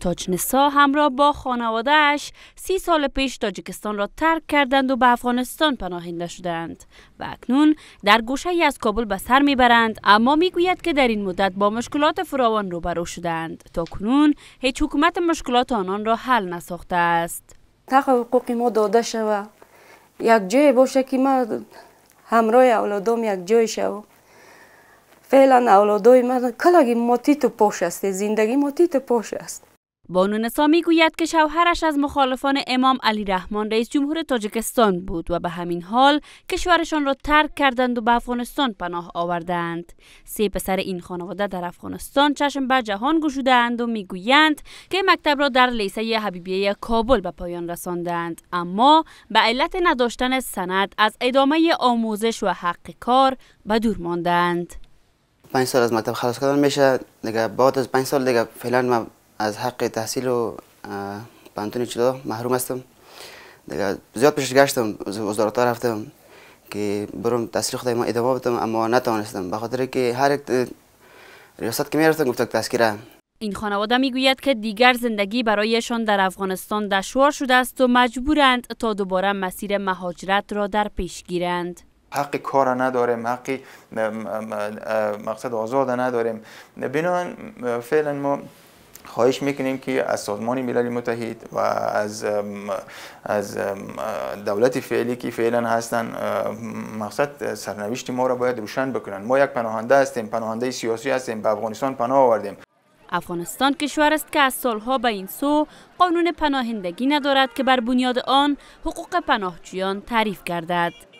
تاجنسا همراه با خانوادهش سی سال پیش تاجیکستان را ترک کردند و به افغانستان پناهنده شدند و اکنون در گوشه ای از کابل به سر میبرند اما میگوید که در این مدت با مشکلات فراوان روبرو شدند تا کنون هیچ حکومت مشکلات آنان را حل نساخته است حقوق ما داده شود یک جای باشه که ما همراه اولادام یک جای شوم فعلا اولادای من کلاگی ما تیت و است زندگی ما است بانو نسا گوید که شوهرش از مخالفان امام علی رحمان رئیس جمهور تاجکستان بود و به همین حال کشورشان را ترک کردند و به افغانستان پناه آوردند. سه پسر این خانواده در افغانستان چشم به جهان گشودند و میگویند که مکتب را در لیسه حبیبیه کابل به پایان رساندند اما به علت نداشتن سند از ادامه آموزش و حق کار به دور ماندند. پنج سال از مکتب خلاص کردن میشه دیگه بعد از پنج سال دیگه فعلا ما از حق تحصیل و پانتون چلا محروم هستم دیگه زیاد پیش گشتم وزارت رفتم که برم تحصیل خودم ادامه بدم اما نتوانستم به خاطر که هر ریاست که میرفتم گفتم تذکره این خانواده میگوید که دیگر زندگی برایشان در افغانستان دشوار شده است و مجبورند تا دوباره مسیر مهاجرت را در پیش گیرند حق کار نداریم حق مقصد آزاد نداریم بنابراین فعلا ما خواهش میکنیم که از سازمان ملل متحد و از از دولت فعلی که فعلا هستن مقصد سرنوشت ما را باید روشن بکنن ما یک پناهنده هستیم پناهنده سیاسی هستیم به افغانستان پناه آوردیم افغانستان کشور است که از سالها به این سو قانون پناهندگی ندارد که بر بنیاد آن حقوق پناهجویان تعریف گردد